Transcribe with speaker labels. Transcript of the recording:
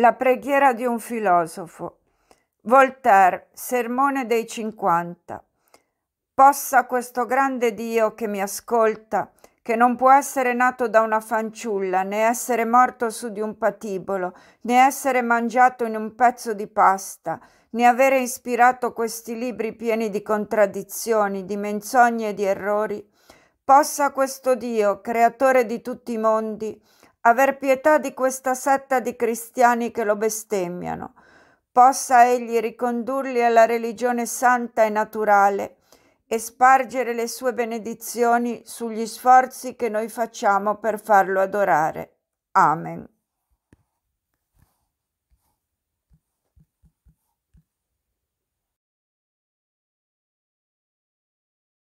Speaker 1: La preghiera di un filosofo. Voltaire, Sermone dei Cinquanta. Possa questo grande Dio che mi ascolta, che non può essere nato da una fanciulla, né essere morto su di un patibolo, né essere mangiato in un pezzo di pasta, né avere ispirato questi libri pieni di contraddizioni, di menzogne e di errori, possa questo Dio, creatore di tutti i mondi, aver pietà di questa setta di cristiani che lo bestemmiano, possa egli ricondurli alla religione santa e naturale e spargere le sue benedizioni sugli sforzi che noi facciamo per farlo adorare. Amen.